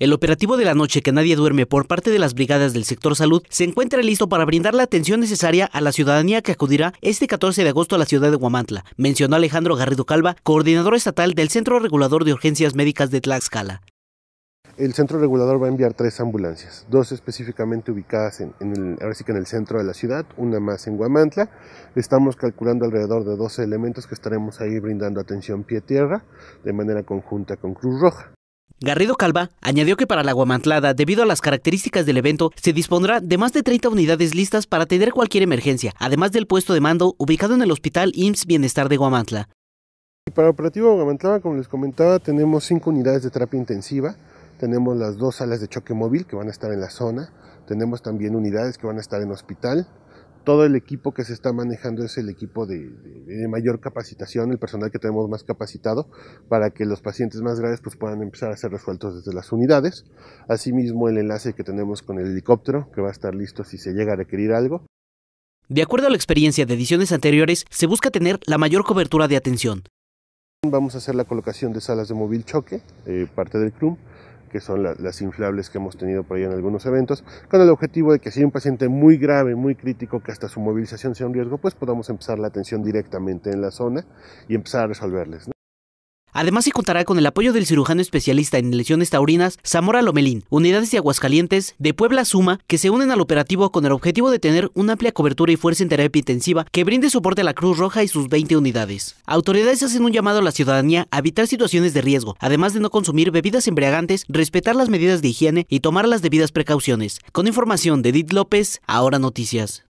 El operativo de la noche que nadie duerme por parte de las brigadas del sector salud se encuentra listo para brindar la atención necesaria a la ciudadanía que acudirá este 14 de agosto a la ciudad de Guamantla, mencionó Alejandro Garrido Calva, coordinador estatal del Centro Regulador de Urgencias Médicas de Tlaxcala. El centro regulador va a enviar tres ambulancias, dos específicamente ubicadas en, el, en el centro de la ciudad, una más en Guamantla. Estamos calculando alrededor de 12 elementos que estaremos ahí brindando atención pie-tierra de manera conjunta con Cruz Roja. Garrido Calva añadió que para la Guamantlada, debido a las características del evento, se dispondrá de más de 30 unidades listas para atender cualquier emergencia, además del puesto de mando ubicado en el Hospital IMSS Bienestar de Guamantla. Para el operativo Guamantlada, como les comentaba, tenemos cinco unidades de terapia intensiva, tenemos las dos salas de choque móvil que van a estar en la zona, tenemos también unidades que van a estar en hospital, todo el equipo que se está manejando es el equipo de, mayor capacitación, el personal que tenemos más capacitado, para que los pacientes más graves pues, puedan empezar a ser resueltos desde las unidades. Asimismo, el enlace que tenemos con el helicóptero, que va a estar listo si se llega a requerir algo. De acuerdo a la experiencia de ediciones anteriores, se busca tener la mayor cobertura de atención. Vamos a hacer la colocación de salas de móvil choque, eh, parte del CRUM, que son las inflables que hemos tenido por ahí en algunos eventos, con el objetivo de que si hay un paciente muy grave, muy crítico, que hasta su movilización sea un riesgo, pues podamos empezar la atención directamente en la zona y empezar a resolverles. Además, se contará con el apoyo del cirujano especialista en lesiones taurinas Zamora Lomelín, unidades de Aguascalientes, de Puebla Suma, que se unen al operativo con el objetivo de tener una amplia cobertura y fuerza en terapia intensiva que brinde soporte a la Cruz Roja y sus 20 unidades. Autoridades hacen un llamado a la ciudadanía a evitar situaciones de riesgo, además de no consumir bebidas embriagantes, respetar las medidas de higiene y tomar las debidas precauciones. Con información de Edith López, ahora noticias.